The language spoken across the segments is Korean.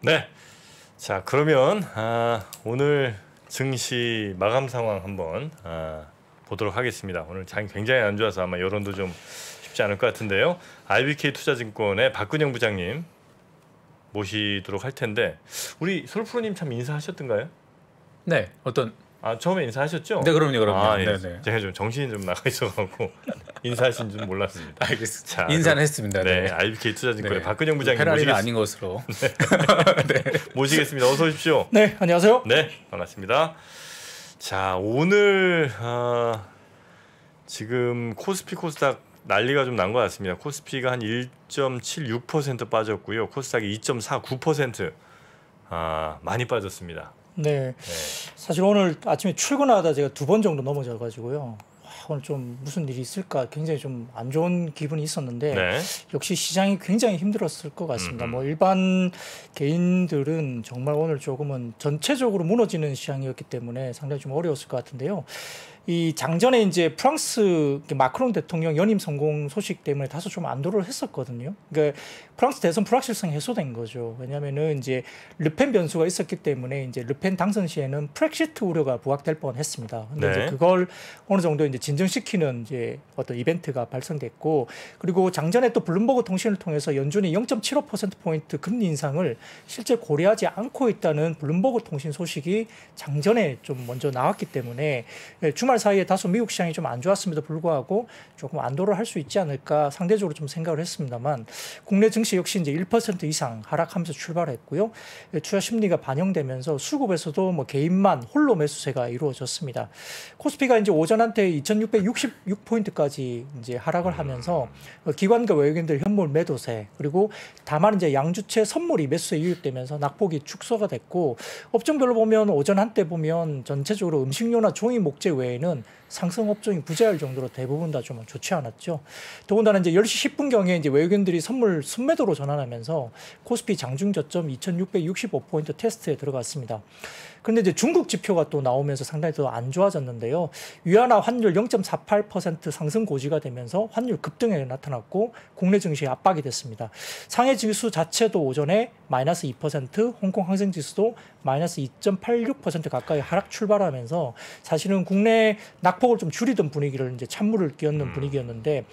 네. 자 그러면 아, 오늘 증시 마감 상황 한번 아, 보도록 하겠습니다. 오늘 장 굉장히 안 좋아서 아마 여론도 좀 쉽지 않을 것 같은데요. IBK 투자증권의 박근영 부장님 모시도록 할 텐데 우리 솔프로님 참 인사하셨던가요? 네, 어떤 아 처음에 인사하셨죠? 네 그럼요 그럼요. 아, 예. 네, 네. 제가 좀 정신이 좀 나가 있어갖고 인사하신 줄 몰랐습니다. 알겠습니다. 자, 인사는 그럼, 했습니다. 네, 네. IBK 투자증권의 네. 박근영 부장님 모시겠습니다. 아닌 것으로 네. 네. 모시겠습니다. 어서 오십시오. 네 안녕하세요. 네 반갑습니다. 자 오늘 아, 지금 코스피 코스닥 난리가 좀 난 것 같습니다. 코스피가 한 1.76% 빠졌고요. 코스닥이 2.49% 아, 많이 빠졌습니다. 네. 네. 사실 오늘 아침에 출근하다 제가 두 번 정도 넘어져 가지고요. 오늘 좀 무슨 일이 있을까 굉장히 좀 안 좋은 기분이 있었는데 네. 역시 시장이 굉장히 힘들었을 것 같습니다. 음음. 음. 뭐 일반 개인들은 정말 오늘 조금은 전체적으로 무너지는 시장이었기 때문에 상당히 좀 어려웠을 것 같은데요. 이 장전에 이제 프랑스 마크롱 대통령 연임 성공 소식 때문에 다소 좀 안도를 했었거든요. 그러니까 프랑스 대선 불확실성 해소된 거죠. 왜냐면은 이제 르펜 변수가 있었기 때문에 이제 르펜 당선 시에는 프렉시트 우려가 부각될 뻔 했습니다. 근데 네. 이제 그걸 어느 정도 이제 진정시키는 이제 어떤 이벤트가 발생됐고 그리고 장전에 또 블룸버그 통신을 통해서 연준이 0.75%포인트 금리 인상을 실제 고려하지 않고 있다는 블룸버그 통신 소식이 장전에 좀 먼저 나왔기 때문에 예, 주말 달 사이에 다소 미국 시장이 좀 안 좋았음에도 불구하고 조금 안도를 할 수 있지 않을까 상대적으로 좀 생각을 했습니다만 국내 증시 역시 이제 1% 이상 하락하면서 출발했고요. 예, 투자 심리가 반영되면서 수급에서도 뭐 개인만 홀로 매수세가 이루어졌습니다. 코스피가 이제 오전 한테 2666포인트까지 이제 하락을 하면서 어, 기관과 외국인들 현물 매도세 그리고 다만 이제 양주채 선물이 매수에 유입되면서 낙폭이 축소가 됐고 업종별로 보면 오전 한때 보면 전체적으로 음식료나 종이 목재 외에는 경우에는 상승 업종이 부재할 정도로 대부분 다 좀 좋지 않았죠. 더군다나 이제 10시 10분경에 이제 외국인들이 선물 순매도로 전환하면서 코스피 장중 저점 2665포인트 테스트에 들어갔습니다. 그런데 이제 중국 지표가 또 나오면서 상당히 또안 좋아졌는데요. 위안화 환율 0.48% 상승 고지가 되면서 환율 급등에 나타났고 국내 증시에 압박이 됐습니다. 상해 지수 자체도 오전에 마이너스 2%, 홍콩 항생 지수도 마이너스 2.86% 가까이 하락 출발하면서 사실은 국내 낙폭을 좀 줄이던 분위기를 이제 찬물을 끼얹는 음. 분위기였는데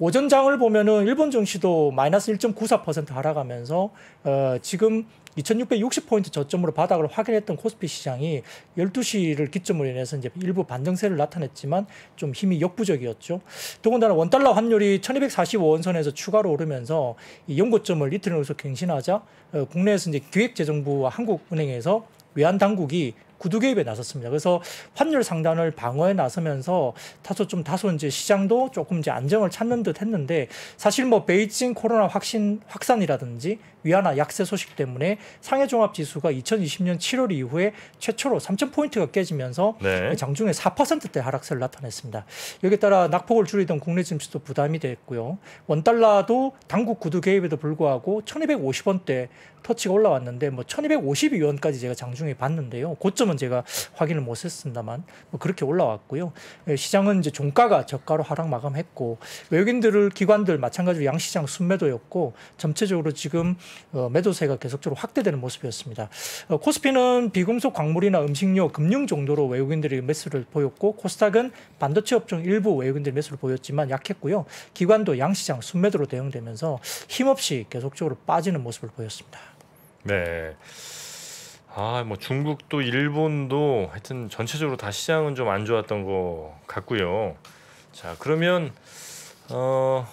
오전장을 보면은 일본 증시도 마이너스 1.94% 하락하면서 어, 지금 2660포인트 저점으로 바닥을 확인했던 코스피 시장이 12시를 기점으로 인해서 이제 일부 반등세를 나타냈지만 좀 힘이 역부족이었죠. 더군다나 원달러 환율이 1245원 선에서 추가로 오르면서 이 연고점을 이틀 연속 갱신하자 어, 국내에서 이제 기획재정부와 한국은행에서 외환 당국이 구두 개입에 나섰습니다. 그래서 환율 상단을 방어에 나서면서 다소 좀 다소 이제 시장도 조금 이제 안정을 찾는 듯 했는데 사실 뭐 베이징 코로나 확신 확산이라든지 위안화 약세 소식 때문에 상해 종합 지수가 2020년 7월 이후에 최초로 3천포인트가 깨지면서 네. 장중에 4%대 하락세를 나타냈습니다. 여기에 따라 낙폭을 줄이던 국내 증시도 부담이 됐고요. 원달러도 당국 구두 개입에도 불구하고 1,250원대 터치가 올라왔는데 뭐 1252원까지 제가 장중에 봤는데요. 고점은 제가 확인을 못 했습니다만 뭐 그렇게 올라왔고요. 예, 시장은 이제 종가가 저가로 하락 마감했고 외국인들을 기관들 마찬가지로 양시장 순매도였고 전체적으로 지금 어, 매도세가 계속적으로 확대되는 모습이었습니다. 어, 코스피는 비금속 광물이나 음식료, 금융 정도로 외국인들이 매수를 보였고 코스닥은 반도체 업종 일부 외국인들이 매수를 보였지만 약했고요. 기관도 양시장 순매도로 대응되면서 힘없이 계속적으로 빠지는 모습을 보였습니다. 네. 아, 뭐 중국도 일본도 하여튼 전체적으로 다 시장은 좀 안 좋았던 것 같고요. 자, 그러면 어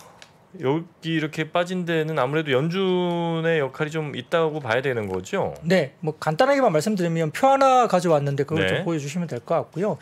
여기 이렇게 빠진 데는 아무래도 연준의 역할이 좀 있다고 봐야 되는 거죠. 네, 뭐 간단하게만 말씀드리면 표 하나 가져왔는데 그걸 네. 좀 보여주시면 될 것 같고요.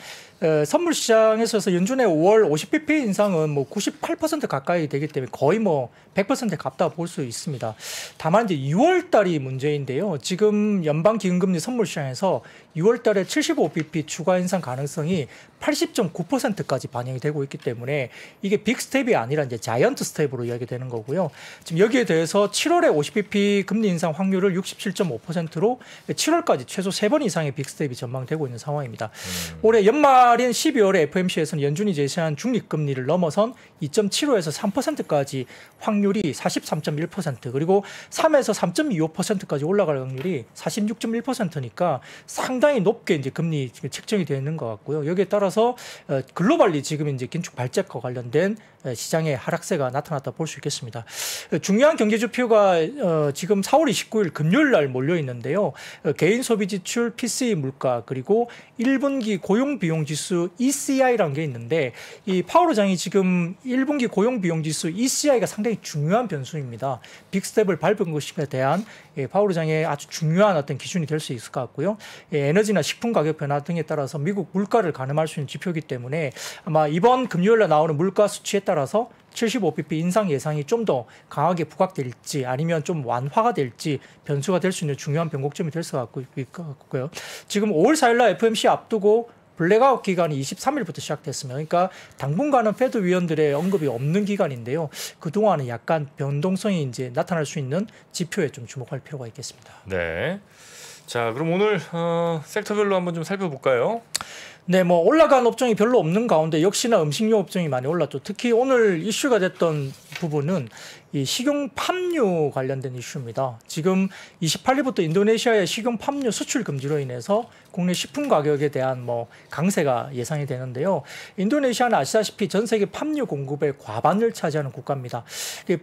선물 시장에 있어서 연준의 5월 50bp 인상은 뭐 98% 가까이 되기 때문에 거의 뭐100% 갚다 볼 수 있습니다. 다만 이제 6월 달이 문제인데요. 지금 연방 기금금리 선물 시장에서 6월 달에 75bp 추가 인상 가능성이 80.9%까지 반영이 되고 있기 때문에 이게 빅 스텝이 아니라 이제 자이언트 스텝으로 이야기되는 거고요. 지금 여기에 대해서 7월에 50bp 금리 인상 확률을 67.5%로 7월까지 최소 3번 이상의 빅 스텝이 전망되고 있는 상황입니다. 음. 올해 연말 달인 12월에 FMC에서는 연준이 제시한 중립금리를 넘어선 2.75에서 3%까지 확률이 43.1% 그리고 3에서 3.25%까지 올라갈 확률이 46.1%니까 상당히 높게 이제 금리 책정이 되어 있는 것 같고요. 여기에 따라서 어, 글로벌리 지금 이제 긴축 발제과 관련된 어, 시장의 하락세가 나타났다 볼 수 있겠습니다. 어, 중요한 경제 지표가 지금 4월 29일 금요일 날 몰려 있는데요. 개인 소비 지출, PCE 물가 그리고 1분기 고용 비용 지수 지수 ECI라는 게 있는데 이 파월 의장이 지금 1분기 고용 비용 지수 ECI가 상당히 중요한 변수입니다. 빅스텝을 밟은 것에 대한 예, 파월 의장의 아주 중요한 어떤 기준이 될 수 있을 것 같고요. 예, 에너지나 식품 가격 변화 등에 따라서 미국 물가를 가늠할 수 있는 지표이기 때문에 아마 이번 금요일에 나오는 물가 수치에 따라서 75bp 인상 예상이 좀 더 강하게 부각될지 아니면 좀 완화가 될지 변수가 될 수 있는 중요한 변곡점이 될 것 같고요. 지금 5월 4일날 FMC 앞두고 블랙아웃 기간이 23일부터 시작됐습니다. 그러니까 당분간은 패드 위원들의 언급이 없는 기간인데요. 그동안은 약간 변동성이 이제 나타날 수 있는 지표에 좀 주목할 필요가 있겠습니다. 네. 자, 그럼 오늘 어, 섹터별로 한번 좀 살펴볼까요? 네, 뭐 올라간 업종이 별로 없는 가운데 역시나 음식료 업종이 많이 올랐죠. 특히 오늘 이슈가 됐던 부분은 이 식용 팜유 관련된 이슈입니다. 지금 28일부터 인도네시아의 식용 팜유 수출 금지로 인해서 국내 식품 가격에 대한 뭐 강세가 예상이 되는데요. 인도네시아는 아시다시피 전 세계 팜유 공급의 과반을 차지하는 국가입니다.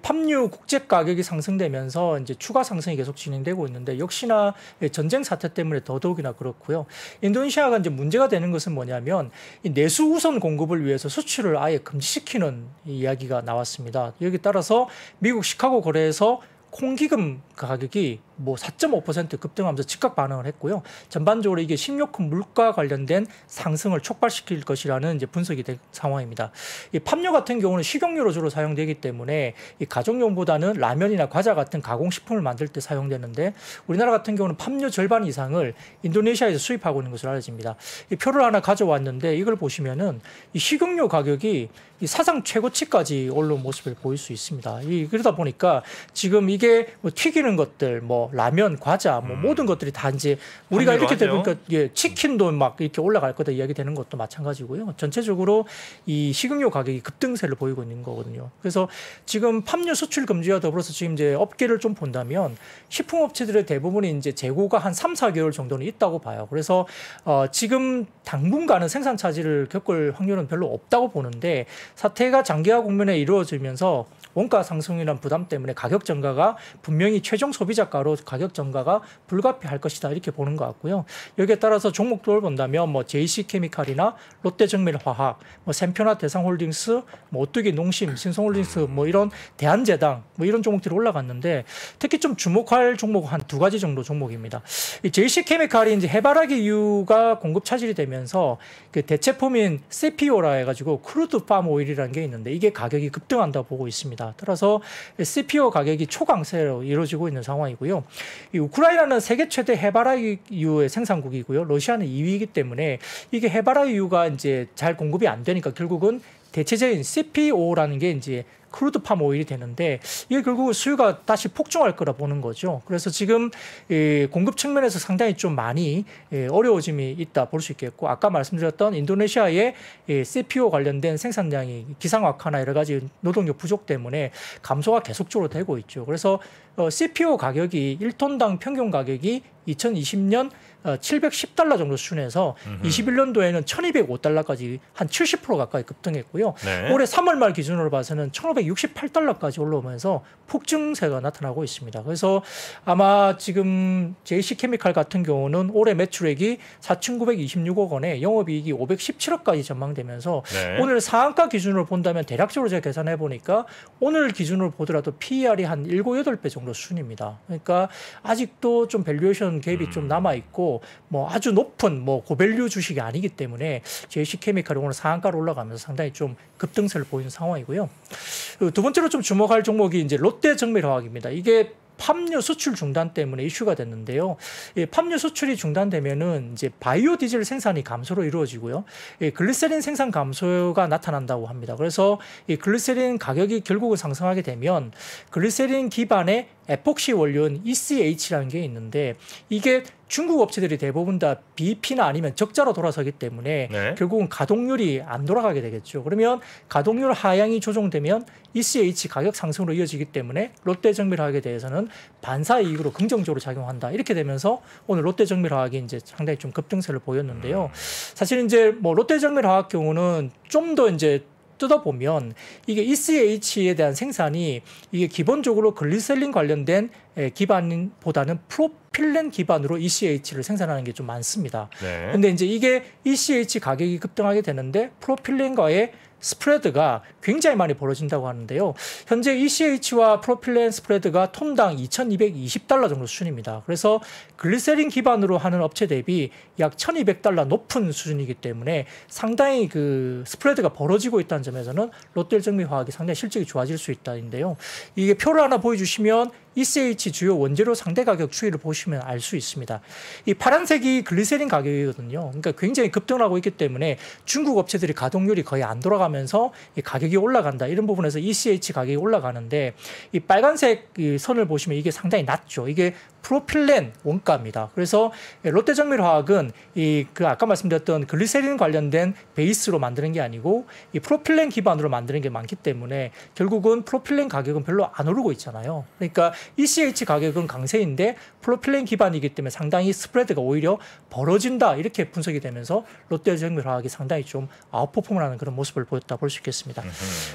팜유 국제 가격이 상승되면서 이제 추가 상승이 계속 진행되고 있는데 역시나 전쟁 사태 때문에 더더욱이나 그렇고요. 인도네시아가 이제 문제가 되는 것은 뭐냐면 이 내수 우선 공급을 위해서 수출을 아예 금지시키는 이야기가 나왔습니다. 여기 따라서 미국 시카고 거래에서 콩 기금 가격이 뭐4.5% 급등하면서 즉각 반응을 했고요. 전반적으로 이게 식료품 물가 관련된 상승을 촉발시킬 것이라는 이제 분석이 된 상황입니다. 이 팜유 같은 경우는 식용유로 주로 사용되기 때문에 이 가정용보다는 라면이나 과자 같은 가공식품을 만들 때 사용되는데 우리나라 같은 경우는 팜유 절반 이상을 인도네시아에서 수입하고 있는 것으로 알려집니다. 이 표를 하나 가져왔는데 이걸 보시면은 이 식용유 가격이 이 사상 최고치까지 올라온 모습을 보일 수 있습니다. 이 그러다 보니까 지금 이게 뭐 튀기는 것들 뭐 라면, 과자, 뭐 음. 모든 것들이 다 이제 우리가 이렇게 되면 그 예, 치킨도 막 이렇게 올라갈 거다 이야기되는 것도 마찬가지고요. 전체적으로 이 식용유 가격이 급등세를 보이고 있는 거거든요. 그래서 지금 팜유 수출 금지와 더불어서 지금 이제 업계를 좀 본다면 식품업체들의 대부분이 이제 재고가 한 3, 4개월 정도는 있다고 봐요. 그래서 어, 지금 당분간은 생산 차질을 겪을 확률은 별로 없다고 보는데 사태가 장기화 국면에 이루어지면서 원가 상승이란 부담 때문에 가격 증가가 분명히 최종 소비자가로 가격 증가가 불가피할 것이다 이렇게 보는 것 같고요. 여기에 따라서 종목들을 본다면 뭐 JC케미칼이나 롯데정밀화학, 뭐 샘표나 대상홀딩스, 뭐 오뚜기 농심, 신성홀딩스 뭐 이런 대한제당 뭐 이런 종목들이 올라갔는데 특히 좀 주목할 종목 은한두 가지 정도 종목입니다. 이 JC케미칼이 이제 해바라기 유가 공급 차질이 되면서 그 대체품인 CPO라 해가지고 크루드 팜 오일이라는 게 있는데 이게 가격이 급등한다 고 보고 있습니다. 따라서 CPO 가격이 초강세로 이루어지고 있는 상황이고요. 이 우크라이나는 세계 최대 해바라기유의 생산국이고요. 러시아는 2위이기 e 때문에 이게 해바라기유가 이제 잘 공급이 안 되니까 결국은 대체적인 CPO라는 게 이제 크루드 팜 오일이 되는데 이게 결국 수요가 다시 폭증할 거라 보는 거죠. 그래서 지금 이 공급 측면에서 상당히 좀 많이 예, 어려워짐이 있다 볼 수 있겠고 아까 말씀드렸던 인도네시아의 예, CPO 관련된 생산량이 기상악화나 여러 가지 노동력 부족 때문에 감소가 계속적으로 되고 있죠. 그래서 어, CPO 가격이 1톤당 평균 가격이 2020년 710달러 어, 정도 수준에서 음흠. 21년도에는 1205달러까지 한 70% 가까이 급등했고요. 네. 올해 3월 말 기준으로 봐서는 1568달러까지 올라오면서 폭증세가 나타나고 있습니다. 그래서 아마 지금 JC 케미칼 같은 경우는 올해 매출액이 4,926억 원에 영업이익이 517억까지 전망되면서 네. 오늘 상한가 기준으로 본다면 대략적으로 제가 계산해 보니까 오늘 기준으로 보더라도 PER이 한 7, 8배 정도 수준입니다. 그러니까 아직도 좀 밸류에이션 그런 갭이 음. 좀 남아 있고 뭐 아주 높은 뭐 고밸류 주식이 아니기 때문에 JC 케미칼이 오늘 상한가로 올라가면서 상당히 좀 급등세를 보이는 상황이고요. 어, 두 번째로 좀 주목할 종목이 이제 롯데 정밀화학입니다. 이게 팜유 수출 중단 때문에 이슈가 됐는데요. 예, 팜유 수출이 중단되면은 이제 바이오 디젤 생산이 감소로 이루어지고요. 예, 글리세린 생산 감소가 나타난다고 합니다. 그래서 이 글리세린 가격이 결국은 상승하게 되면 글리세린 기반의 에폭시 원료인 ECH라는 게 있는데 이게 중국 업체들이 대부분 다 BP나 아니면 적자로 돌아서기 때문에 네. 결국은 가동률이 안 돌아가게 되겠죠. 그러면 가동률 하향이 조정되면 ECH 가격 상승으로 이어지기 때문에 롯데정밀화학에 대해서는 반사 이익으로 긍정적으로 작용한다. 이렇게 되면서 오늘 롯데정밀화학이 이제 상당히 좀 급등세를 보였는데요. 음. 사실 이제 뭐 롯데정밀화학 경우는 좀 더 이제 뜯어보면 이게 ECH에 대한 생산이 이게 기본적으로 글리셀린 관련된 기반보다는 프로필렌 기반으로 ECH를 생산하는 게 좀 많습니다. 네. 근데 이제 이게 ECH 가격이 급등하게 되는데 프로필렌과의 스프레드가 굉장히 많이 벌어진다고 하는데요. 현재 ECH와 프로필렌 스프레드가 톤당 2,220달러 정도 수준입니다. 그래서 글리세린 기반으로 하는 업체 대비 약 1,200달러 높은 수준이기 때문에 상당히 그 스프레드가 벌어지고 있다는 점에서는 롯데정미화학이 상당히 실적이 좋아질 수있다인데요 이게 표를 하나 보여주시면 ECH 주요 원재료 상대 가격 추이를 보시면 알 수 있습니다. 이 파란색이 글리세린 가격이거든요. 그러니까 굉장히 급등하고 있기 때문에 중국 업체들이 가동률이 거의 안 돌아가면서 이 가격이 올라간다. 이런 부분에서 ECH 가격이 올라가는데 이 빨간색 이 선을 보시면 이게 상당히 낮죠. 이게 프로필렌 원가입니다. 그래서 롯데정밀화학은 이 그 아까 말씀드렸던 글리세린 그 관련된 베이스로 만드는 게 아니고 이 프로필렌 기반으로 만드는 게 많기 때문에 결국은 프로필렌 가격은 별로 안 오르고 있잖아요. 그러니까 ECH 가격은 강세인데 프로필렌 기반이기 때문에 상당히 스프레드가 오히려 벌어진다 이렇게 분석이 되면서 롯데정밀화학이 상당히 좀 아웃퍼폼하는 그런 모습을 보였다 볼 수 있겠습니다.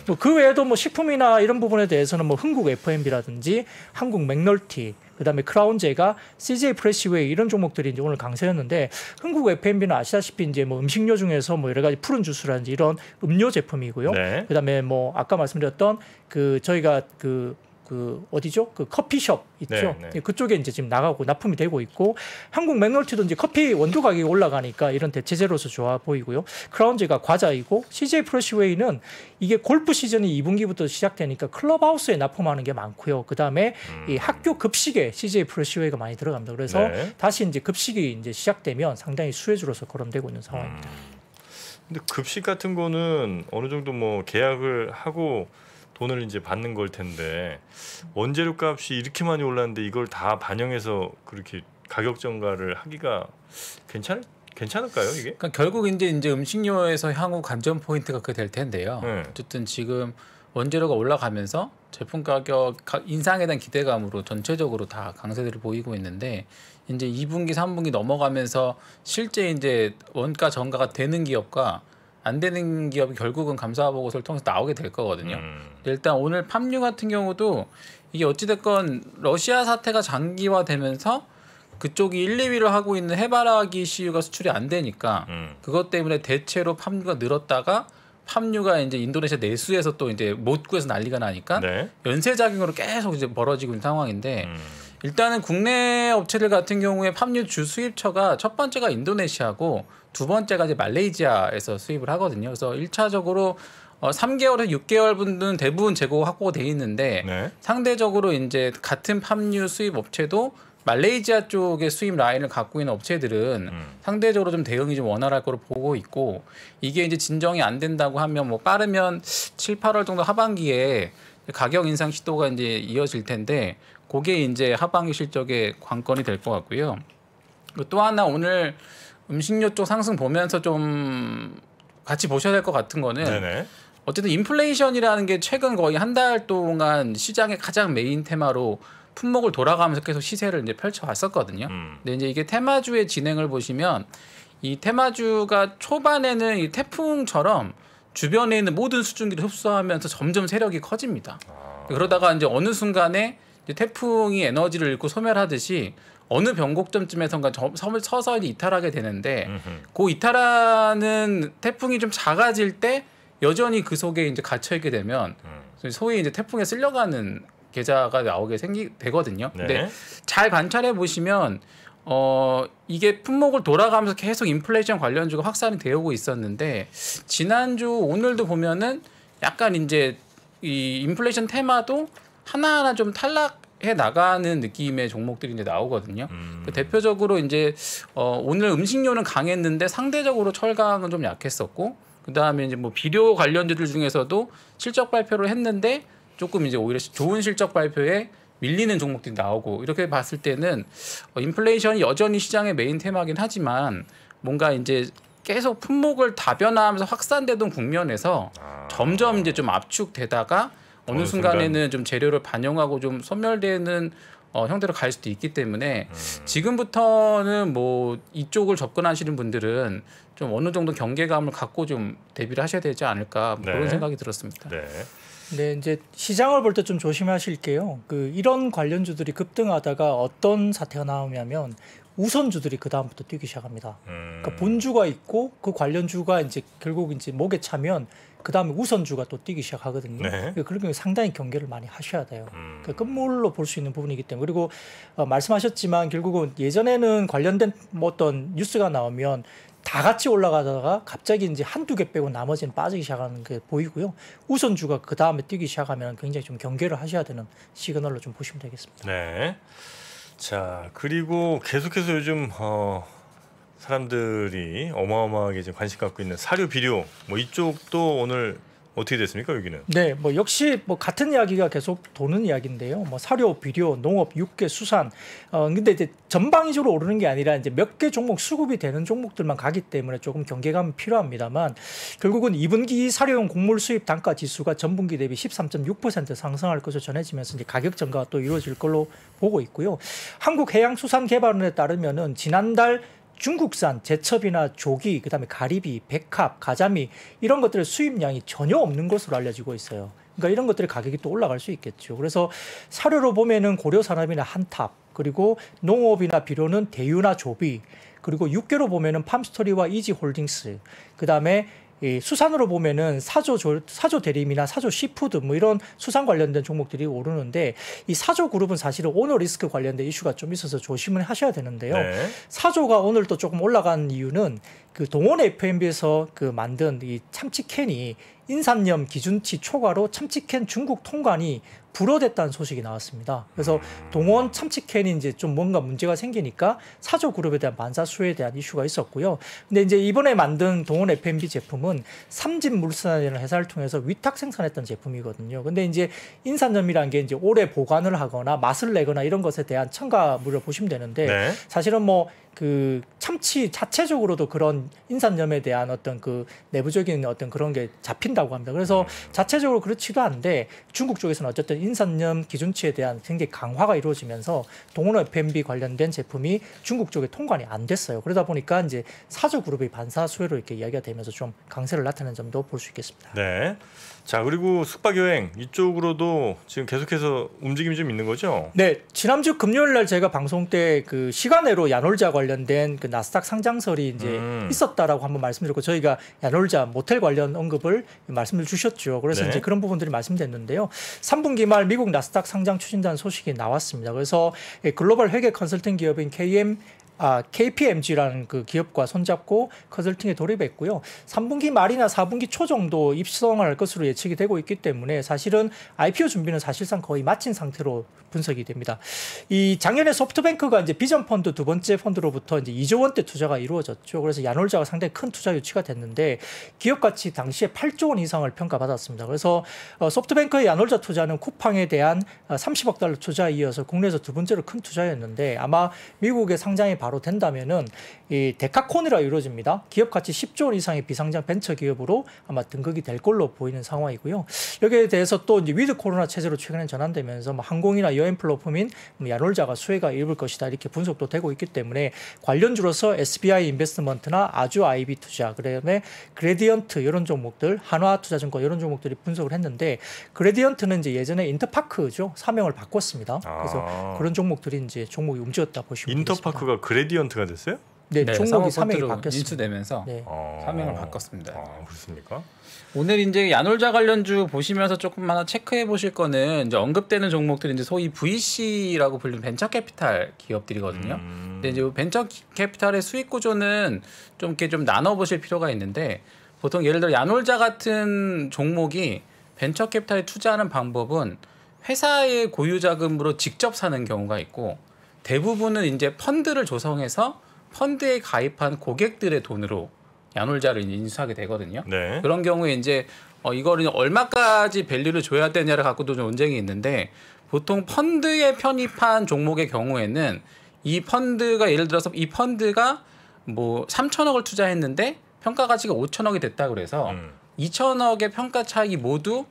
뭐그 외에도 뭐 식품이나 이런 부분에 대해서는 뭐 흥국 F&B라든지 한국 맥널티 그다음에 크라운제가 CJ 프레시웨이 이런 종목들이 이제 오늘 강세였는데 한국 F&B는 아시다시피 이제 뭐 음식료 중에서 뭐 여러 가지 푸른 주스라든지 이런 음료 제품이고요. 네. 그다음에 뭐 아까 말씀드렸던 그 저희가 그그 어디죠? 그 커피숍 있죠. 네, 네. 예, 그쪽에 이제 지금 나가고 납품이 되고 있고 한국 맥놀티도 이제 커피 원두 가격이 올라가니까 이런 대체재로서 좋아 보이고요. 크라운즈가 과자이고 CJ 프레시웨이는 이게 골프 시즌이 2분기부터 시작되니까 클럽하우스에 납품하는 게 많고요. 그다음에 음. 이 학교 급식에 CJ 프레시웨이가 많이 들어갑니다. 그래서 네. 다시 이제 급식이 이제 시작되면 상당히 수혜주로서 거론되고 있는 상황입니다. 음. 근데 급식 같은 거는 어느 정도 뭐 계약을 하고 돈을 이제 받는 걸 텐데 원재료 값이 이렇게 많이 올랐는데 이걸 다 반영해서 그렇게 가격 정가를 하기가 괜찮 괜찮을까요 이게? 그러니까 결국 이제 이제 음식료에서 향후 관전 포인트가 그게 될 텐데요. 네. 어쨌든 지금 원재료가 올라가면서 제품 가격 인상에 대한 기대감으로 전체적으로 다 강세들을 보이고 있는데 이제 2분기, 3분기 넘어가면서 실제 이제 원가 정가가 되는 기업과 안 되는 기업이 결국은 감사 보고서를 통해서 나오게 될 거거든요. 음. 일단 오늘 팜유 같은 경우도 이게 어찌됐건 러시아 사태가 장기화되면서 그쪽이 1, 2위를 하고 있는 해바라기 시유가 수출이 안 되니까 음. 그것 때문에 대체로 팜유가 늘었다가 팜유가 이제 인도네시아 내수에서 또 이제 못 구해서 난리가 나니까 네. 연쇄 작용으로 계속 이제 벌어지고 있는 상황인데 음. 일단은 국내 업체들 같은 경우에 팜유 주 수입처가 첫 번째가 인도네시아고 두 번째가 이제 말레이시아에서 수입을 하거든요. 그래서 일차적으로 어, 3개월에서 6개월 분은 들 대부분 재고 확보가 돼 있는데 네. 상대적으로 이제 같은 팜유 수입 업체도 말레이시아 쪽의 수입 라인을 갖고 있는 업체들은 음. 상대적으로 좀 대응이 좀 원활할 거로 보고 있고 이게 이제 진정이 안 된다고 하면 뭐 빠르면 7, 8월 정도 하반기에 가격 인상 시도가 이제 이어질 텐데 그게 이제 하반기 실적의 관건이 될 것 같고요. 또 하나 오늘 음식료 쪽 상승 보면서 좀 같이 보셔야 될 것 같은 거는 네네. 어쨌든 인플레이션이라는 게 최근 거의 한 달 동안 시장의 가장 메인 테마로 품목을 돌아가면서 계속 시세를 이제 펼쳐왔었거든요. 음. 근데 이제 이게 테마주의 진행을 보시면 이 테마주가 초반에는 이 태풍처럼 주변에 있는 모든 수증기를 흡수하면서 점점 세력이 커집니다. 아. 그러다가 이제 어느 순간에 이제 태풍이 에너지를 잃고 소멸하듯이 어느 변곡점쯤에선가 섬을 서서히 이탈하게 되는데 음흠. 그 이탈하는 태풍이 좀 작아질 때 여전히 그 속에 이제 갇혀 있게 되면 음. 소위 이제 태풍에 쓸려가는 계좌가 나오게 생기 되거든요. 네. 근데 잘 관찰해 보시면 어 이게 품목을 돌아가면서 계속 인플레이션 관련주가 확산이 되고 있었는데 지난주 오늘도 보면은 약간 이제 이 인플레이션 테마도 하나하나 좀 탈락 해 나가는 느낌의 종목들이 이제 나오거든요. 음. 그 대표적으로 이제 어, 오늘 음식료는 강했는데 상대적으로 철강은 좀 약했었고 그 다음에 이제 뭐 비료 관련주들 중에서도 실적 발표를 했는데 조금 이제 오히려 좋은 실적 발표에 밀리는 종목들이 나오고 이렇게 봤을 때는 어, 인플레이션이 여전히 시장의 메인 테마긴 하지만 뭔가 이제 계속 품목을 다변화하면서 확산되던 국면에서 아. 점점 이제 좀 압축되다가 어느 순간에는 순간. 좀 재료를 반영하고 좀 소멸되는 어, 형태로 갈 수도 있기 때문에 음. 지금부터는 뭐 이쪽을 접근하시는 분들은 좀 어느 정도 경계감을 갖고 좀 대비를 하셔야 되지 않을까 뭐 네. 그런 생각이 들었습니다. 네. 네, 이제 시장을 볼 때 좀 조심하실 게요. 그 이런 관련주들이 급등하다가 어떤 사태가 나오냐면 우선주들이 그 다음부터 뛰기 시작합니다. 그러니까 음. 그러니까 본주가 있고 그 관련주가 이제 결국 이제 목에 차면 그 다음에 우선주가 또 뛰기 시작하거든요. 네. 그러니까 런 경우 상당히 경계를 많이 하셔야 돼요. 음. 그그 그러니까 끝물로 볼 수 있는 부분이기 때문에 그리고 어, 말씀하셨지만 결국은 예전에는 관련된 뭐 어떤 뉴스가 나오면 다 같이 올라가다가 갑자기 이제 한두 개 빼고 나머지는 빠지기 시작하는 게 보이고요. 우선주가 그 다음에 뛰기 시작하면 굉장히 좀 경계를 하셔야 되는 시그널로 좀 보시면 되겠습니다. 네. 자, 그리고 계속해서 요즘 어 사람들이 어마어마하게 지금 관심 갖고 있는 사료 비료 뭐 이쪽도 오늘 어떻게 됐습니까 여기는? 네, 뭐 역시 뭐 같은 이야기가 계속 도는 이야기인데요. 뭐 사료, 비료, 농업, 육계, 수산. 어 근데 이제 전방위적으로 오르는 게 아니라 이제 몇 개 종목 수급이 되는 종목들만 가기 때문에 조금 경계감이 필요합니다만 결국은 2분기 사료용 곡물 수입 단가 지수가 전분기 대비 13.6% 상승할 것으로 전해지면서 이제 가격 증가가또 이루어질 걸로 보고 있고요. 한국해양수산개발원에 따르면은 지난달 중국산 제첩이나 조기, 그다음에 가리비, 백합, 가자미 이런 것들의 수입량이 전혀 없는 것으로 알려지고 있어요. 그러니까 이런 것들의 가격이 또 올라갈 수 있겠죠. 그래서 사료로 보면은 고려 산업이나 한탑, 그리고 농업이나 비료는 대유나 조비, 그리고 육계로 보면은 팜스토리와 이지홀딩스, 그다음에 이 수산으로 보면은 사조 조, 사조 대림이나 사조 시푸드 뭐 이런 수산 관련된 종목들이 오르는데 이 사조 그룹은 사실은 오너 리스크 관련된 이슈가 좀 있어서 조심을 하셔야 되는데요. 네. 사조가 오늘 또 조금 올라간 이유는 그 동원 F&B에서 그 만든 이 참치캔이 인산염 기준치 초과로 참치캔 중국 통관이 불어됐다는 소식이 나왔습니다. 그래서 동원 참치캔이 이제 좀 뭔가 문제가 생기니까 사조 그룹에 대한 만사 수에 대한 이슈가 있었고요. 근데 이제 이번에 만든 동원 F&B 제품은 삼진 물산이라는 회사를 통해서 위탁 생산했던 제품이거든요. 근데 이제 인산염이라는 게 이제 오래 보관을 하거나 맛을 내거나 이런 것에 대한 첨가물을 보시면 되는데 네. 사실은 뭐그 참치 자체적으로도 그런 인산염에 대한 어떤 그 내부적인 어떤 그런 게 잡힌다고 합니다. 그래서 음. 자체적으로 그렇지도 않은데 중국 쪽에서는 어쨌든 인산염 기준치에 대한 굉장히 강화가 이루어지면서 동원 FMB 관련된 제품이 중국 쪽에 통관이 안 됐어요. 그러다 보니까 이제 사조 그룹이 반사 수혜로 이렇게 이야기가 되면서 좀 강세를 나타낸 점도 볼 수 있겠습니다. 네. 자 그리고 숙박 여행 이쪽으로도 지금 계속해서 움직임이 좀 있는 거죠? 네 지난주 금요일 날 제가 방송 때 그 시간외로 야놀자 관련된 그 나스닥 상장설이 이제 음. 있었다라고 한번 말씀드렸고 저희가 야놀자 모텔 관련 언급을 말씀을 주셨죠. 그래서 네. 이제 그런 부분들이 말씀됐는데요. 3분기 말 미국 나스닥 상장 추진단 소식이 나왔습니다. 그래서 예, 글로벌 회계 컨설팅 기업인 KM 아, KPMG라는 그 기업과 손잡고 컨설팅에 돌입했고요. 3분기 말이나 4분기 초 정도 입성할 것으로 예측이 되고 있기 때문에 사실은 IPO 준비는 사실상 거의 마친 상태로 분석이 됩니다. 이 작년에 소프트뱅크가 이제 비전 펀드 두 번째 펀드로부터 이제 2조 원대 투자가 이루어졌죠. 그래서 야놀자가 상당히 큰 투자 유치가 됐는데 기업 가치 당시에 8조 원 이상을 평가받았습니다. 그래서 어, 소프트뱅크의 야놀자 투자는 쿠팡에 대한 30억 어, 달러 투자에 이어서 국내에서 두 번째로 큰 투자였는데 아마 미국의 상장이 바로 된다면은 이 데카콘이라 이루어집니다. 기업 가치 10조 원 이상의 비상장 벤처 기업으로 아마 등극이 될 걸로 보이는 상황이고요. 여기에 대해서 또 이제 위드 코로나 체제로 최근에 전환되면서 뭐 항공이나 여행 플랫폼인 뭐 야놀자가 수혜가 입을 것이다 이렇게 분석도 되고 있기 때문에 관련주로서 SBI 인베스트먼트나 아주 IB 투자 그다음에 그레디언트 이런 종목들 한화 투자증권 이런 종목들이 분석을 했는데 그레디언트는 이제 예전에 인터파크죠 사명을 바꿨습니다. 그래서 아. 그런 종목들이 이제 종목이 움직였다 보시면 인터파크가 되겠습니다. 그레디언트가 됐어요? 네, 네 종목이 사명이 바뀌었습니다. 인수되면서 네. 아, 3명을 바꿨습니다. 아, 그렇습니까? 오늘 이제 야놀자 관련주 보시면서 조금 만 체크해 보실 거는 이제 언급되는 종목들이 이제 소위 VC라고 불리는 벤처 캐피탈 기업들이거든요. 음. 근데 이제 벤처 캐피탈의 수익 구조는 좀 이렇게 좀 나눠 보실 필요가 있는데 보통 예를 들어 야놀자 같은 종목이 벤처 캐피탈에 투자하는 방법은 회사의 고유 자금으로 직접 사는 경우가 있고 대부분은 이제 펀드를 조성해서 펀드에 가입한 고객들의 돈으로 야놀자를 인수하게 되거든요. 네. 그런 경우에 이제 어, 이거를 얼마까지 밸류를 줘야 되냐를 갖고도 좀 논쟁이 있는데 보통 펀드에 편입한 종목의 경우에는 이 펀드가 예를 들어서 이 펀드가 뭐 3천억을 투자했는데 평가 가치가 5천억이 됐다 그래서 음. 2천억의 평가 차익이 모두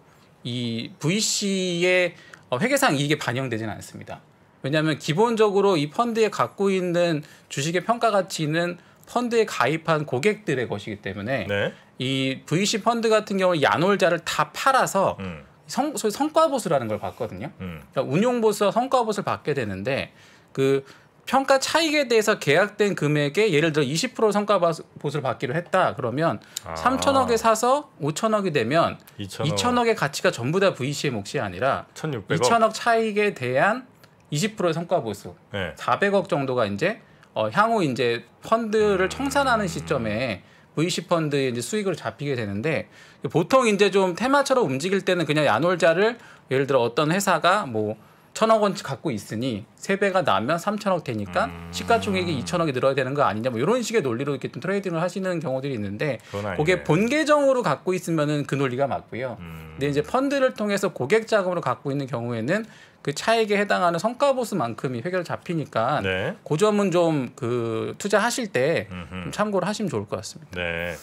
이 VC의 어, 회계상 이익에 반영되지는 않습니다. 왜냐하면 기본적으로 이 펀드에 갖고 있는 주식의 평가 가치는 펀드에 가입한 고객들의 것이기 때문에 네. 이 VC 펀드 같은 경우 는 야놀자를 다 팔아서 음. 성, 소위 성과보수라는 걸 받거든요. 음. 그러니까 운용보수와 성과보수를 받게 되는데 그 평가 차익에 대해서 계약된 금액에 예를 들어 20% 성과보수를 받기로 했다. 그러면 아. 3천억에 사서 5천억이 되면 2천억. 의 가치가 전부 다 VC의 몫이 아니라 1 6 0 2천억 차익에 대한 20%의 성과보수 네. 400억 정도가 이제 어, 향후 이제 펀드를 청산하는 시점에 VC 펀드의 이제 수익을 잡히게 되는데 보통 이제 좀 테마처럼 움직일 때는 그냥 야놀자를 예를 들어 어떤 회사가 뭐 천억 원 갖고 있으니 세배가 나면 삼천억 되니까 음. 시가총액이 이천억이 늘어야 되는 거 아니냐 뭐 이런 식의 논리로 이렇게 좀 트레이딩을 하시는 경우들이 있는데 그게 본계정으로 갖고 있으면은 그 논리가 맞고요. 음. 근데 이제 펀드를 통해서 고객 자금으로 갖고 있는 경우에는 그 차액에 해당하는 성과보수만큼이 회결 잡히니까 네. 그 점은 좀 그 투자하실 때좀 참고를 하시면 좋을 것 같습니다. 네.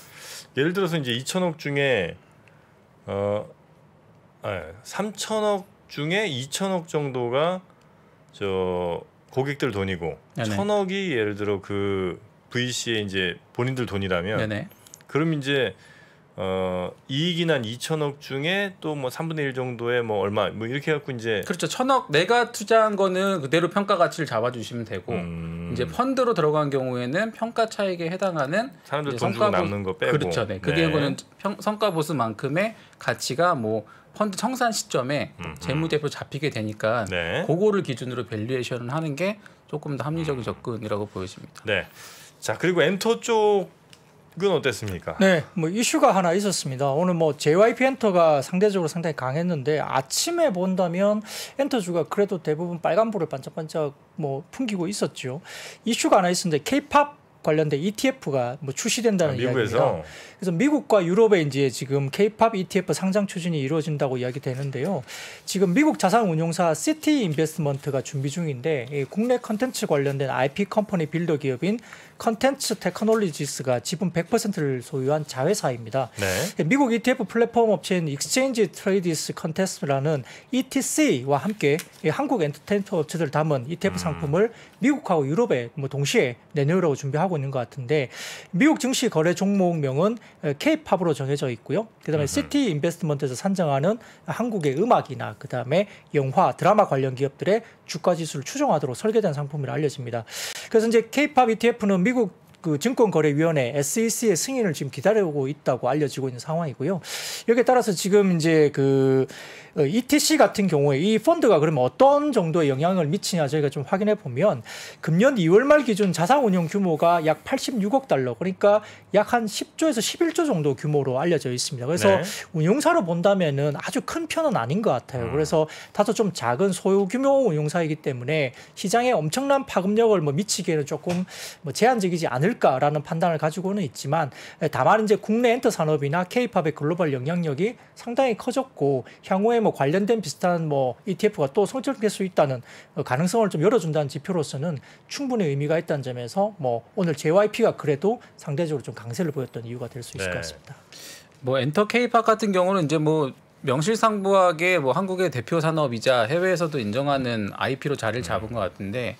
예를 들어서 이제 이천억 중에 어 네, 아, 3천억 중에 2천억 정도가 저 고객들 돈이고 네네. 아, 천억이 예를 들어 그 VC의 이제 본인들 돈이라면 네네. 네. 그럼 이제 어 이익이 난 2천억 중에 또뭐 3분의 1 정도의 뭐 얼마 뭐 이렇게 해갖고 이제 그렇죠 천억 내가 투자한 거는 그대로 평가 가치를 잡아주시면 되고 음... 이제 펀드로 들어간 경우에는 평가 차익에 해당하는 사람들 돈 성과 주고 남는 거 빼고 그렇죠 네 그게 네. 거는 평, 성과 보수만큼의 가치가 뭐 펀드 청산 시점에 음음. 재무대표 잡히게 되니까 네. 그거를 기준으로 밸류에이션을 하는 게 조금 더 합리적인 음. 접근이라고 보여집니다. 네. 자 그리고 엔터 쪽 그건 어땠습니까? 네, 뭐 이슈가 하나 있었습니다. 오늘 뭐 JYP 엔터가 상대적으로 상당히 강했는데 아침에 본다면 엔터주가 그래도 대부분 빨간불을 반짝반짝 뭐 풍기고 있었죠. 이슈가 하나 있었는데 K-팝 관련된 ETF가 뭐 출시된다는 아, 미에서 이야기입니다. 그래서 미국과 유럽에 이제 지금 K-팝 ETF 상장 추진이 이루어진다고 이야기되는데요. 지금 미국 자산운용사 시티 인베스먼트가 준비 중인데 국내 컨텐츠 관련된 IP 컴퍼니 빌더 기업인 컨텐츠 테크놀리지스가 지분 100%를 소유한 자회사입니다. 네. 미국 ETF 플랫폼 업체인 익스체인지 트레이디스 컨테스트라는 ETC와 함께 한국 엔터테인트 업체들 담은 ETF 음. 상품을 미국하고 유럽에 뭐 동시에 내놓으려고 준비하고 있는 것 같은데 미국 증시 거래 종목명은 K-팝으로 정해져 있고요. 그다음에 음. 시티 인베스트먼트에서 산정하는 한국의 음악이나 그다음에 영화, 드라마 관련 기업들의 주가 지수를 추종하도록 설계된 상품이라 알려집니다. 그래서 이제 K-팝 ETF는 미국 그 증권거래위원회 SEC의 승인을 지금 기다리고 있다고 알려지고 있는 상황이고요. 여기에 따라서 지금 이제 그 어, ETC 같은 경우에 이 펀드가 그러면 어떤 정도의 영향을 미치냐 저희가 좀 확인해 보면 금년 2월 말 기준 자산 운용 규모가 약 86억 달러 그러니까 약 한 10조에서 11조 정도 규모로 알려져 있습니다. 그래서 네. 운용사로 본다면은 아주 큰 편은 아닌 것 같아요. 음. 그래서 다소 좀 작은 소유 규모 운용사이기 때문에 시장에 엄청난 파급력을 뭐 미치기에는 조금 뭐 제한적이지 않을까라는 판단을 가지고는 있지만 다만 이제 국내 엔터 산업이나 케이팝의 글로벌 영향력이 상당히 커졌고 향후에 뭐뭐 관련된 비슷한 뭐 ETF가 또 성찰될 수 있다는 어, 가능성을 좀 열어준다는 지표로서는 충분히 의미가 있다는 점에서 뭐 오늘 JYP가 그래도 상대적으로 좀 강세를 보였던 이유가 될 수 있을 네. 것 같습니다. 뭐 엔터 케팝 같은 경우는 이제 뭐 명실상부하게 뭐 한국의 대표 산업이자 해외에서도 인정하는 IP로 자리를 음. 잡은 것 같은데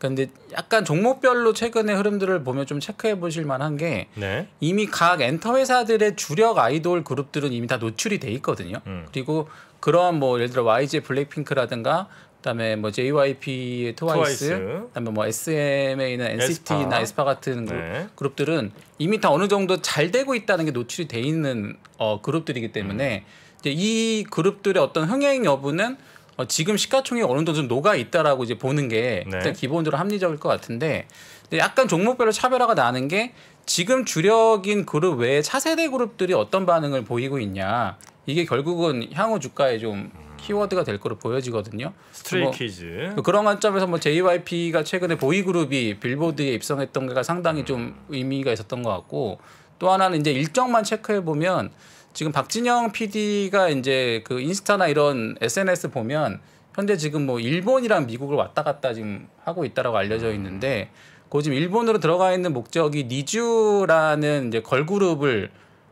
근데 약간 종목별로 최근의 흐름들을 보면 좀 체크해 보실 만한 게 네. 이미 각 엔터 회사들의 주력 아이돌 그룹들은 이미 다 노출이 돼 있거든요. 음. 그리고 그런 뭐 예를 들어 YG 블랙핑크라든가 그다음에 뭐 JYP의 트와이스, 트와이스. 그다음에 뭐 SM에 있는 NCT나 에스파, 에스파 같은 그 네. 그룹들은 이미 다 어느 정도 잘 되고 있다는 게 노출이 돼 있는 어 그룹들이기 때문에 음. 이제 이 그룹들의 어떤 흥행 여부는 어, 지금 시가총액 어느 정도 좀 녹아 있다라고 이제 보는 게 네. 일단 기본적으로 합리적일 것 같은데 약간 종목별로 차별화가 나는 게 지금 주력인 그룹 외에 차세대 그룹들이 어떤 반응을 보이고 있냐 이게 결국은 향후 주가에 좀 키워드가 될 거로 보여지거든요. 스트레이키즈. 뭐 그런 관점에서 뭐 JYP가 최근에 보이그룹이 빌보드에 입성했던 게가 상당히 좀 의미가 있었던 것 같고 또 하나는 이제 일정만 체크해 보면 지금 박진영 PD가 이제 그 인스타나 이런 SNS 보면 현재 지금 뭐 일본이랑 미국을 왔다 갔다 지금 하고 있다라고 알려져 음. 있는데 그 지금 일본으로 들어가 있는 목적이 니쥬라는 이제 걸그룹을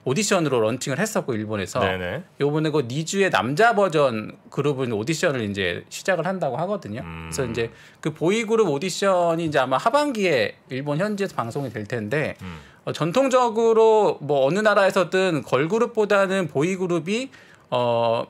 오디션으로 런칭을 했었고 일본에서 요번에 그 니즈의 남자 버전 그룹은 오디션을 이제 시작을 한다고 하거든요. 음. 그래서 이제 그 보이그룹 오디션이 이제 아마 하반기에 일본 현지에서 방송이 될 텐데 음. 어, 전통적으로 뭐 어느 나라에서든 걸그룹보다는 보이그룹이 어,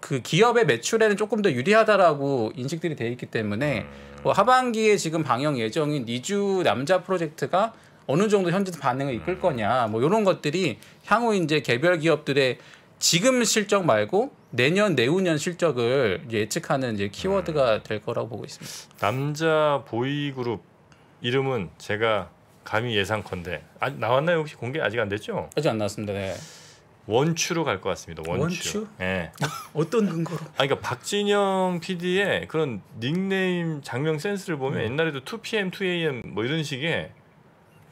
그 기업의 매출에는 조금 더 유리하다라고 인식들이 돼 있기 때문에 음. 뭐 하반기에 지금 방영 예정인 니즈 남자 프로젝트가 어느 정도 현지 반응을 이끌 음. 거냐 뭐 이런 것들이 향후 이제 개별 기업들의 지금 실적 말고 내년 내후년 실적을 예측하는 이제 키워드가 음. 될 거라고 보고 있습니다. 남자 보이그룹 이름은 제가 감히 예상컨대 아, 나왔나요 혹시 공개 아직 안 됐죠? 아직 안 나왔습니다. 네. 원추로 갈 것 같습니다. 원추. 예. 네. 어떤 근거로? 아 그러니까 박진영 PD의 그런 닉네임 장명 센스를 보면 음. 옛날에도 2PM, 2AM 뭐 이런 식의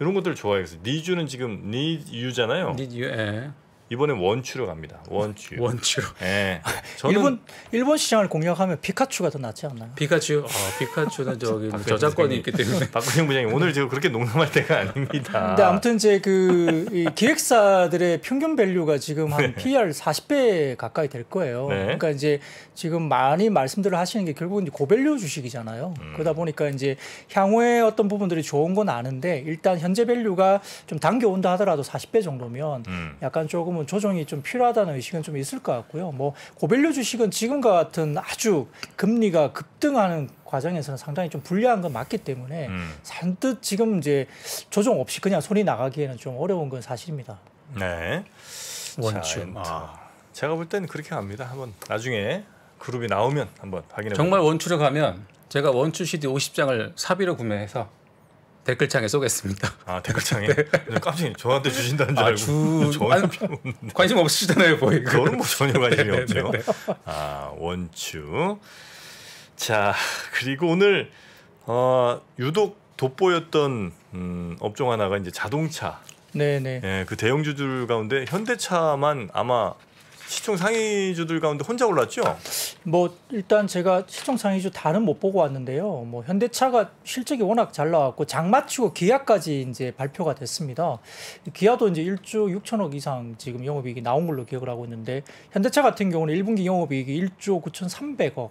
이런 것들 을 좋아해요. 그 니즈는 지금 니유잖아요. 니즈, 예. 이번에 원추로 갑니다. 원추. 원추. 예. 저는 일본 일본 시장을 공략하면 피카츄가 더 낫지 않나요? 피카츄. 어, 피카츄는 저기 저작권이 있기 때문에 박근영 부장님 오늘 지금 그렇게 농담할 때가 아닙니다. 근데 아무튼 이제 그 기획사들의 평균 밸류가 지금 한 네. PR 40배 가까이 될 거예요. 네. 그러니까 이제 지금 많이 말씀들을 하시는 게 결국은 고밸류 주식이잖아요. 음. 그러다 보니까 이제 향후에 어떤 부분들이 좋은 건 아는데 일단 현재 밸류가 좀 당겨 온다 하더라도 40배 정도면 음. 약간 조금은 좀 조정이 좀 필요하다는 의식은 좀 있을 것 같고요. 뭐 고밸류 주식은 지금과 같은 아주 금리가 급등하는 과정에서는 상당히 좀 불리한 건 맞기 때문에 음. 산뜻 지금 이제 조정 없이 그냥 손이 나가기에는 좀 어려운 건 사실입니다. 네. 원추 아, 제가 볼 때는 그렇게 합니다 한번 나중에 그룹이 나오면 한번 확인해. 정말 원추로 가면 제가 원추 CD 50장을 사비로 구매해서 댓글창에 쏘겠습니다. 아 댓글창에 네. 깜짝 저한테 주신다는 아, 줄 알고 아, 주... 전혀 아니, 관심 없으시잖아요, 보이. 저는 뭐 전혀 관심이 네네네. 없아 네, 네. 원추. 자 그리고 오늘 어, 유독 돋보였던 음, 업종 하나가 이제 자동차. 네네. 네. 예, 그 대형주들 가운데 현대차만 아마 시청 상위주들 가운데 혼자 올랐죠? 뭐 일단 제가 시청 상위주 다는못 보고 왔는데요. 뭐 현대차가 실적이 워낙 잘 나왔고 장마치고 기아까지 이제 발표가 됐습니다. 기아도 이제 1조 6천억 이상 지금 영업이익이 나온 걸로 기억을 하고 있는데 현대차 같은 경우는 1분기 영업이익이 1조 9,300억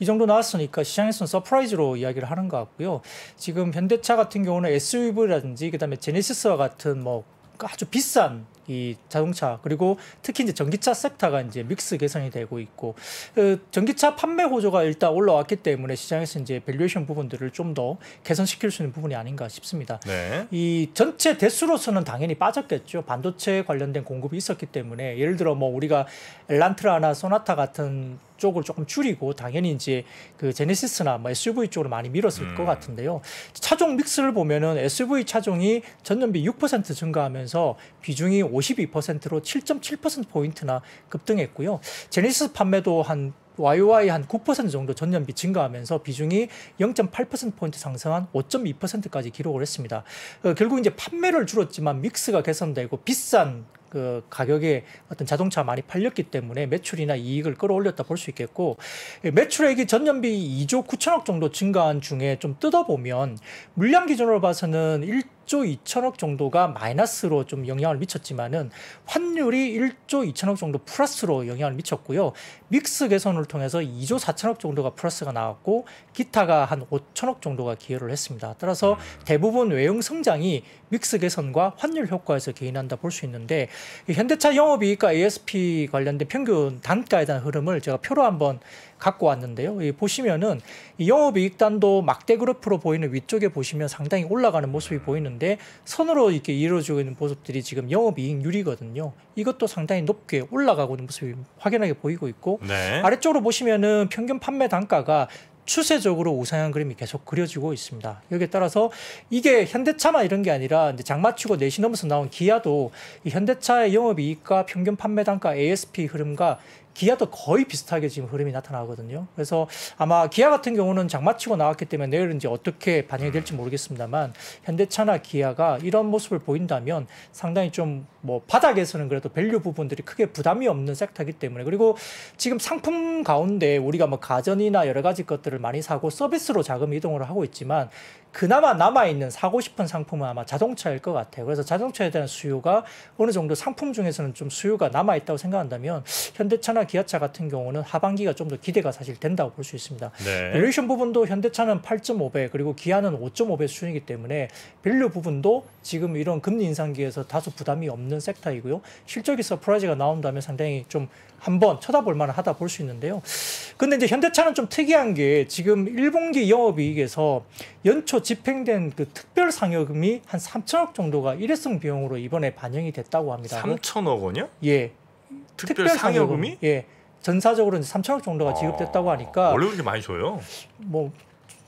이 정도 나왔으니까 시장에서는 서프라이즈로 이야기를 하는 것 같고요. 지금 현대차 같은 경우는 SUV라든지 그다음에 제네시스와 같은 뭐 아주 비싼 이 자동차 그리고 특히 이제 전기차 섹터가 이제 믹스 개선이 되고 있고 그 전기차 판매 호조가 일단 올라왔기 때문에 시장에서 이제 밸류에이션 부분들을 좀 더 개선시킬 수 있는 부분이 아닌가 싶습니다. 네. 이 전체 대수로서는 당연히 빠졌겠죠. 반도체 관련된 공급이 있었기 때문에 예를 들어 뭐 우리가 엘란트라나 소나타 같은 쪽을 조금 줄이고 당연히 이제 그 제네시스나 뭐 SUV 쪽으로 많이 밀었을 음. 것 같은데요. 차종 믹스를 보면은 SUV 차종이 전년비 6% 증가하면서 비중이 52%로 7.7% 포인트나 급등했고요. 제네시스 판매도 한 YOY 한 9% 정도 전년비 증가하면서 비중이 0.8%포인트 상승한 5.2%까지 기록을 했습니다. 어, 결국 이제 판매를 줄었지만 믹스가 개선되고 비싼 그 가격에 어떤 자동차 많이 팔렸기 때문에 매출이나 이익을 끌어올렸다 볼 수 있겠고 예, 매출액이 전년비 2조 9천억 정도 증가한 중에 좀 뜯어보면 물량 기준으로 봐서는 1 1조 2천억 정도가 마이너스로 좀 영향을 미쳤지만은 환율이 1조 2천억 정도 플러스로 영향을 미쳤고요. 믹스 개선을 통해서 2조 4천억 정도가 플러스가 나왔고 기타가 한 5천억 정도가 기여를 했습니다. 따라서 대부분 외형 성장이 믹스 개선과 환율 효과에서 개인한다 볼 수 있는데 현대차 영업이익과 ASP 관련된 평균 단가에 대한 흐름을 제가 표로 한번 갖고 왔는데요. 이 보시면은 영업이익단도 막대 그룹으로 보이는 위쪽에 보시면 상당히 올라가는 모습이 보이는데 선으로 이렇게 이루어지고 있는 모습들이 지금 영업이익률이거든요. 이것도 상당히 높게 올라가고 있는 모습이 확연하게 보이고 있고 네. 아래쪽으로 보시면은 평균 판매 단가가 추세적으로 우상향 그림이 계속 그려지고 있습니다. 여기에 따라서 이게 현대차만 이런 게 아니라 이제 장마치고 내신넘어서 나온 기아도 이 현대차의 영업이익과 평균 판매 단가 ASP 흐름과 기아도 거의 비슷하게 지금 흐름이 나타나거든요. 그래서 아마 기아 같은 경우는 장마치고 나왔기 때문에 내일은 이제 어떻게 반영이 될지 음. 모르겠습니다만 현대차나 기아가 이런 모습을 보인다면 상당히 좀 뭐 바닥에서는 그래도 밸류 부분들이 크게 부담이 없는 섹터이기 때문에 그리고 지금 상품 가운데 우리가 뭐 가전이나 여러 가지 것들을 많이 사고 서비스로 자금 이동을 하고 있지만 그나마 남아있는 사고 싶은 상품은 아마 자동차일 것 같아요. 그래서 자동차에 대한 수요가 어느 정도 상품 중에서는 좀 수요가 남아있다고 생각한다면 현대차나 기아차 같은 경우는 하반기가 좀 더 기대가 사실 된다고 볼 수 있습니다. 네. 밸류션 부분도 현대차는 8.5배 그리고 기아는 5.5배 수준이기 때문에 밸류 부분도 지금 이런 금리 인상기에서 다소 부담이 없는 섹터이고요. 실적이 서프라이즈가 나온다면 상당히 좀 한번 쳐다볼 만하다 볼 수 있는데요. 근데 이제 현대차는 좀 특이한 게 지금 1분기 영업이익에서 연초 집행된 그 특별 상여금이 한 3천억 정도가 일회성 비용으로 이번에 반영이 됐다고 합니다. 3천억 원이요? 예. 특별, 상여금이? 예. 전사적으로 이제 3천억 정도가 아, 지급됐다고 하니까 원래 그렇게 많이 줘요? 뭐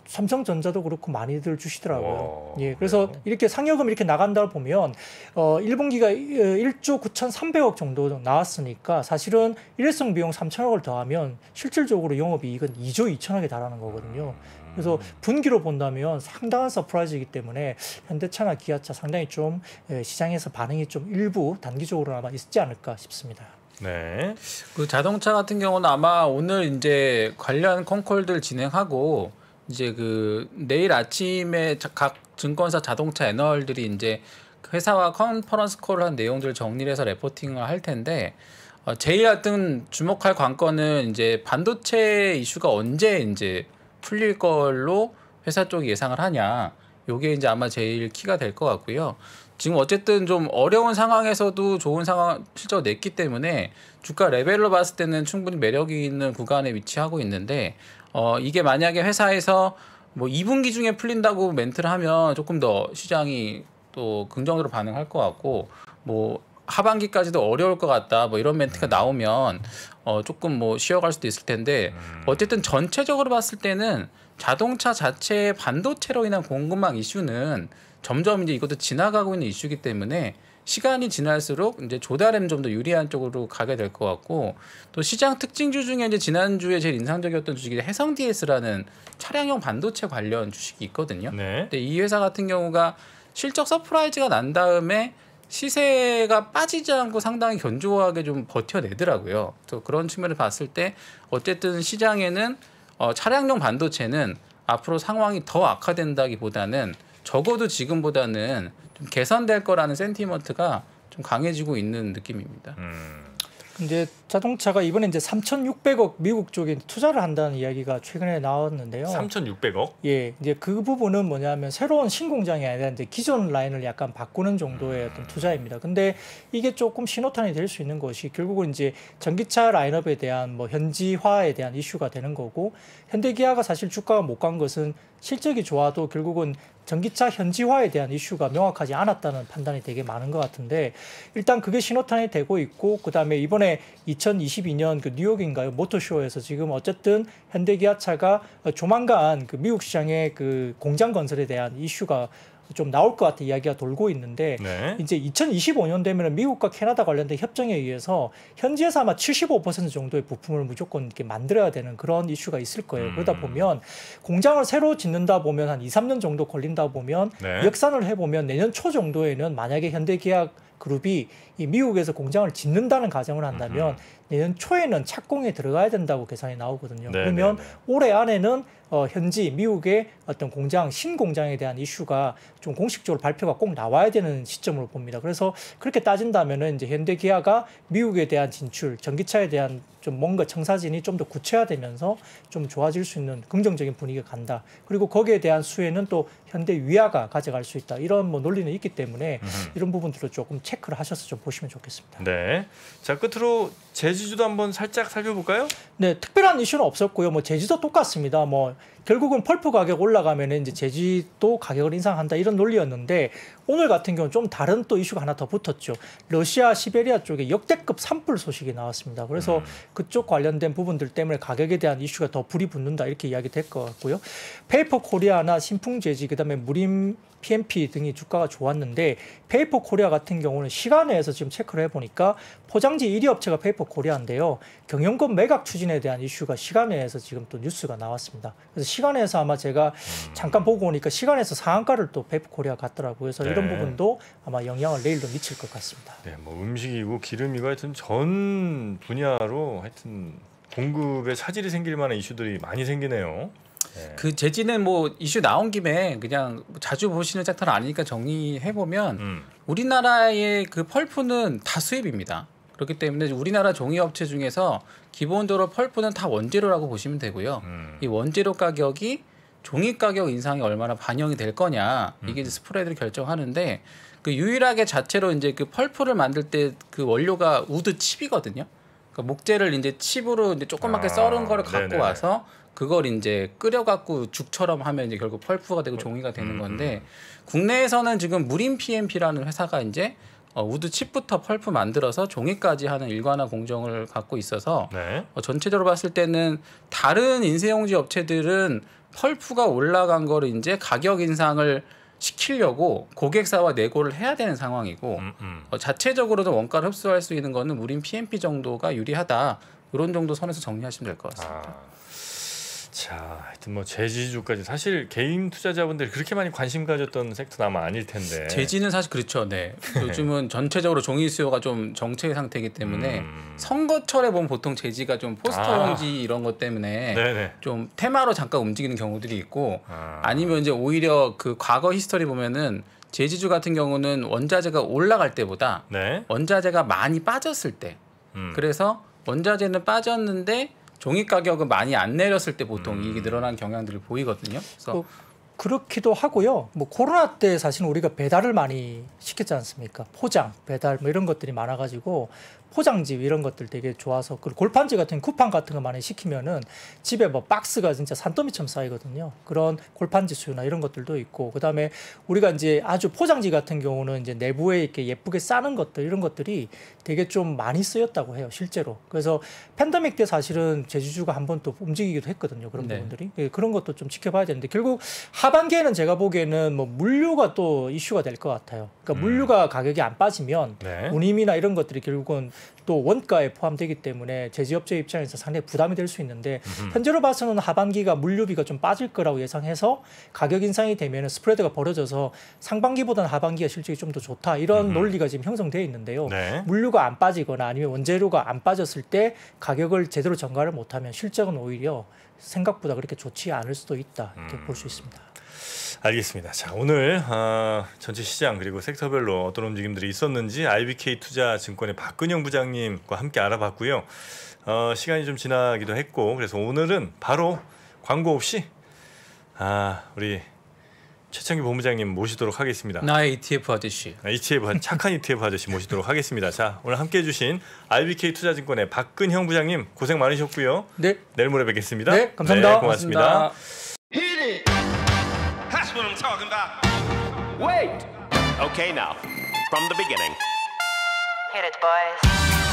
삼성전자도 그렇고 많이들 주시더라고요. 와, 예, 그래서 그래요? 이렇게 상여금 이렇게 나간다 보면 어 1분기가 1조 9,300억 정도 나왔으니까 사실은 일회성 비용 3천억을 더하면 실질적으로 영업이익은 2조 2천억에 달하는 거거든요. 음. 그래서 분기로 본다면 상당한 서프라이즈이기 때문에 현대차나 기아차 상당히 좀 예, 시장에서 반응이 좀 일부 단기적으로아마 있지 않을까 싶습니다. 네. 그 자동차 같은 경우는 아마 오늘 이제 관련 콩콜들 진행하고 이제 그 내일 아침에 각 증권사 자동차 애널들이 이제 그 회사와 컨퍼런스 콜을 한 내용들을 정리 해서 레포팅을 할 텐데 어, 제일 하여튼 주목할 관건은 이제 반도체 이슈가 언제 이제 풀릴 걸로 회사 쪽이 예상을 하냐. 요게 이제 아마 제일 키가 될 것 같고요. 지금 어쨌든 좀 어려운 상황에서도 좋은 상황 실적을 냈기 때문에 주가 레벨로 봤을 때는 충분히 매력이 있는 구간에 위치하고 있는데 어, 이게 만약에 회사에서 뭐 2분기 중에 풀린다고 멘트를 하면 조금 더 시장이 또 긍정적으로 반응할 것 같고 뭐 하반기까지도 어려울 것 같다 뭐 이런 멘트가 음. 나오면 어 조금 뭐 쉬어갈 수도 있을 텐데 음. 어쨌든 전체적으로 봤을 때는 자동차 자체의 반도체로 인한 공급망 이슈는 점점 이제 이것도 지나가고 있는 이슈이기 때문에 시간이 지날수록 이제 조달에는 좀더 유리한 쪽으로 가게 될 것 같고 또 시장 특징주 중에 이제 지난주에 제일 인상적이었던 주식이 해성 DS라는 차량용 반도체 관련 주식이 있거든요. 네. 근데 이 회사 같은 경우가 실적 서프라이즈가 난 다음에 시세가 빠지지 않고 상당히 견조하게 좀 버텨내더라고요. 또 그런 측면을 봤을 때 어쨌든 시장에는 어, 차량용 반도체는 앞으로 상황이 더 악화된다기보다는 적어도 지금보다는 좀 개선될 거라는 센티먼트가 좀 강해지고 있는 느낌입니다. 음. 이제 자동차가 이번에 이제 3,600억 미국 쪽에 투자를 한다는 이야기가 최근에 나왔는데요. 3,600억? 예, 이제 그 부분은 뭐냐면 새로운 신공장이 아니라 이제 기존 라인을 약간 바꾸는 정도의 어떤 음. 투자입니다. 근데 이게 조금 신호탄이 될 수 있는 것이 결국은 이제 전기차 라인업에 대한 뭐 현지화에 대한 이슈가 되는 거고 현대기아가 사실 주가가 못 간 것은 실적이 좋아도 결국은 전기차 현지화에 대한 이슈가 명확하지 않았다는 판단이 되게 많은 것 같은데 일단 그게 신호탄이 되고 있고 그다음에 이번에 2022년 그 뉴욕인가요 모터쇼에서 지금 어쨌든 현대기아차가 조만간 그 미국 시장의 그 공장 건설에 대한 이슈가 좀 나올 것 같아 이야기가 돌고 있는데 네. 이제 2025년 되면 미국과 캐나다 관련된 협정에 의해서 현지에서 아마 75% 정도의 부품을 무조건 이렇게 만들어야 되는 그런 이슈가 있을 거예요. 음. 그러다 보면 공장을 새로 짓는다 보면 한 2, 3년 정도 걸린다 보면 네. 역산을 해보면 내년 초 정도에는 만약에 현대계약 그룹이 이 미국에서 공장을 짓는다는 가정을 한다면 내년 초에는 착공에 들어가야 된다고 계산이 나오거든요. 네네네. 그러면 네, 네. 올해 안에는 어, 현지 미국의 어떤 공장 신공장에 대한 이슈가 좀 공식적으로 발표가 꼭 나와야 되는 시점으로 봅니다. 그래서 그렇게 따진다면은 이제 현대기아가 미국에 대한 진출, 전기차에 대한 좀 뭔가 청사진이 좀 더 구체화되면서 좀 좋아질 수 있는 긍정적인 분위기가 간다. 그리고 거기에 대한 수혜는 또 현대 위아가 가져갈 수 있다. 이런 뭐 논리는 있기 때문에 이런 부분들을 조금 체크를 하셔서 좀 보시면 좋겠습니다. 네. 자, 끝으로 제주도 한번 살짝 살펴볼까요? 네, 특별한 이슈는 없었고요. 뭐 제주도 똑같습니다. 뭐 결국은 펄프 가격 올라가면 이제 제지도 가격을 인상한다 이런 논리였는데 오늘 같은 경우는 좀 다른 또 이슈가 하나 더 붙었죠. 러시아 시베리아 쪽에 역대급 산불 소식이 나왔습니다. 그래서 음. 그쪽 관련된 부분들 때문에 가격에 대한 이슈가 더 불이 붙는다 이렇게 이야기 될 것 같고요. 페이퍼 코리아나 신풍 제지 그다음에 무림 PMP 등이 주가가 좋았는데 페이퍼 코리아 같은 경우는 시간에서 지금 체크를 해보니까 포장지 1위 업체가 페이퍼 코리아인데요. 경영권 매각 추진에 대한 이슈가 시간에서 지금 또 뉴스가 나왔습니다. 그래서 시간에서 아마 제가 음. 잠깐 보고 오니까 시간에서 상한가를 또 베프 코리아 갔더라고요. 그래서 네. 이런 부분도 아마 영향을 내일도 미칠 것 같습니다. 네, 뭐 음식이고 기름이고 하여튼 전 분야로 하여튼 공급에 차질이 생길 만한 이슈들이 많이 생기네요. 네. 그 재진의 뭐 이슈 나온 김에 그냥 자주 보시는 짝탄 아니니까 정리해 보면 음. 우리나라의 그 펄프는 다 수입입니다. 그렇기 때문에 우리나라 종이업체 중에서 기본적으로 펄프는 다 원재료라고 보시면 되고요. 음. 이 원재료 가격이 종이 가격 인상이 얼마나 반영이 될 거냐 이게 음. 스프레드를 결정하는데 그 유일하게 자체로 이제 그 펄프를 만들 때 그 원료가 우드 칩이거든요. 그러니까 목재를 이제 칩으로 이제 조그맣게 아, 썰은 거를 갖고 네네. 와서 그걸 이제 끓여갖고 죽처럼 하면 이제 결국 펄프가 되고 종이가 되는 음, 건데 음, 국내에서는 지금 무림 PMP라는 회사가 이제 어, 우드 칩부터 펄프 만들어서 종이까지 하는 일관화 공정을 갖고 있어서 네. 어, 전체적으로 봤을 때는 다른 인쇄용지 업체들은 펄프가 올라간 거를 이제 가격 인상을 시키려고 고객사와 내고를 해야 되는 상황이고 음, 음. 어, 자체적으로도 원가를 흡수할 수 있는 거는 우린 PMP 정도가 유리하다 이런 정도 선에서 정리하시면 될 것 같습니다. 아. 자, 하여튼 뭐 제지주까지 사실 개인 투자자분들 이 그렇게 많이 관심 가졌던 섹터는 아마 아닐 텐데. 제지는 사실 그렇죠. 네. 요즘은 전체적으로 종이 수요가 좀 정체 상태이기 때문에 음... 선거철에 보면 보통 제지가 좀 포스터 아. 용지 아... 이런 것 때문에 네네. 좀 테마로 잠깐 움직이는 경우들이 있고 아... 아니면 이제 오히려 그 과거 히스토리 보면은 제지주 같은 경우는 원자재가 올라갈 때보다 네? 원자재가 많이 빠졌을 때 음. 그래서 원자재는 빠졌는데 종이 가격은 많이 안 내렸을 때 보통 음. 이익이 늘어난 경향들이 보이거든요. 그래서 뭐 그렇기도 하고요. 뭐 코로나 때 사실 우리가 배달을 많이 시켰지 않습니까? 포장, 배달 뭐 이런 것들이 많아가지고 포장집 이런 것들 되게 좋아서 그리고 골판지 같은 쿠팡 같은 거 많이 시키면은 집에 뭐 박스가 진짜 산더미처럼 쌓이거든요. 그런 골판지 수요나 이런 것들도 있고 그다음에 우리가 이제 아주 포장지 같은 경우는 이제 내부에 이렇게 예쁘게 싸는 것들 이런 것들이 되게 좀 많이 쓰였다고 해요 실제로. 그래서 팬데믹 때 사실은 제주주가 한 번 또 움직이기도 했거든요 그런 네. 부분들이 예, 그런 것도 좀 지켜봐야 되는데 결국 하반기에는 제가 보기에는 뭐 물류가 또 이슈가 될 것 같아요. 그러니까 음. 물류가 가격이 안 빠지면 네. 운임이나 이런 것들이 결국은 또 원가에 포함되기 때문에 제조업체 입장에서 상당히 부담이 될 수 있는데 음. 현재로 봐서는 하반기가 물류비가 좀 빠질 거라고 예상해서 가격 인상이 되면 스프레드가 벌어져서 상반기보다는 하반기가 실적이 좀 더 좋다 이런 음. 논리가 지금 형성되어 있는데요. 네. 물류가 안 빠지거나 아니면 원재료가 안 빠졌을 때 가격을 제대로 전가를 못하면 실적은 오히려 생각보다 그렇게 좋지 않을 수도 있다 이렇게 음. 볼수 있습니다. 알겠습니다. 자 오늘 어, 전체 시장 그리고 섹터별로 어떤 움직임들이 있었는지 IBK 투자증권의 박근영 부장님과 함께 알아봤고요. 어, 시간이 좀 지나기도 했고 그래서 오늘은 바로 광고 없이 아 우리 최창규 본부장님 모시도록 하겠습니다. 나의 ETF 아저씨. 아, ETF 아, 착한 ETF 아저씨 모시도록 하겠습니다. 자 오늘 함께해 주신 IBK 투자증권의 박근형 부장님 고생 많으셨고요. 네. 내일 모레 뵙겠습니다. 네 감사합니다. 네, 고맙습니다 고맙습니다. what I'm talking about. Wait! Okay, now, from the beginning. Hit it, boys.